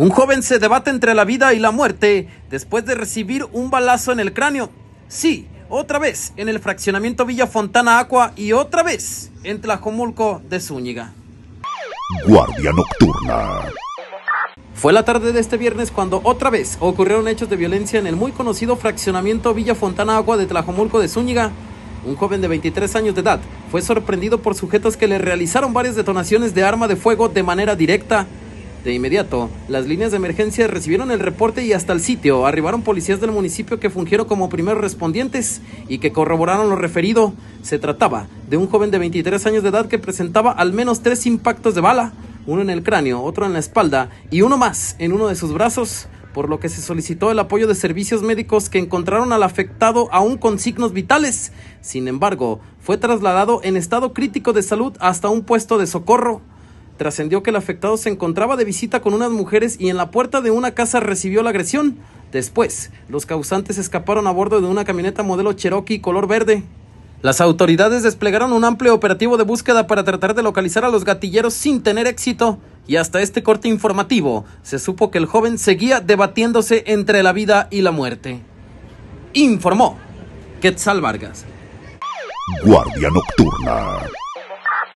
Un joven se debate entre la vida y la muerte después de recibir un balazo en el cráneo. Sí, otra vez en el fraccionamiento Villa Fontana Aqua y otra vez en Tlajomulco de Zúñiga. Guardia Nocturna. Fue la tarde de este viernes cuando otra vez ocurrieron hechos de violencia en el muy conocido fraccionamiento Villa Fontana Agua de Tlajomulco de Zúñiga. Un joven de 23 años de edad fue sorprendido por sujetos que le realizaron varias detonaciones de arma de fuego de manera directa. De inmediato, las líneas de emergencia recibieron el reporte y hasta el sitio arribaron policías del municipio que fungieron como primeros respondientes y que corroboraron lo referido. Se trataba de un joven de 23 años de edad que presentaba al menos tres impactos de bala, uno en el cráneo, otro en la espalda y uno más en uno de sus brazos, por lo que se solicitó el apoyo de servicios médicos que encontraron al afectado aún con signos vitales. Sin embargo, fue trasladado en estado crítico de salud hasta un puesto de socorro. Trascendió que el afectado se encontraba de visita con unas mujeres y en la puerta de una casa recibió la agresión. Después, los causantes escaparon a bordo de una camioneta modelo Cherokee color verde. Las autoridades desplegaron un amplio operativo de búsqueda para tratar de localizar a los gatilleros sin tener éxito, y hasta este corte informativo se supo que el joven seguía debatiéndose entre la vida y la muerte. Informó Quetzal Vargas. Guardia Nocturna.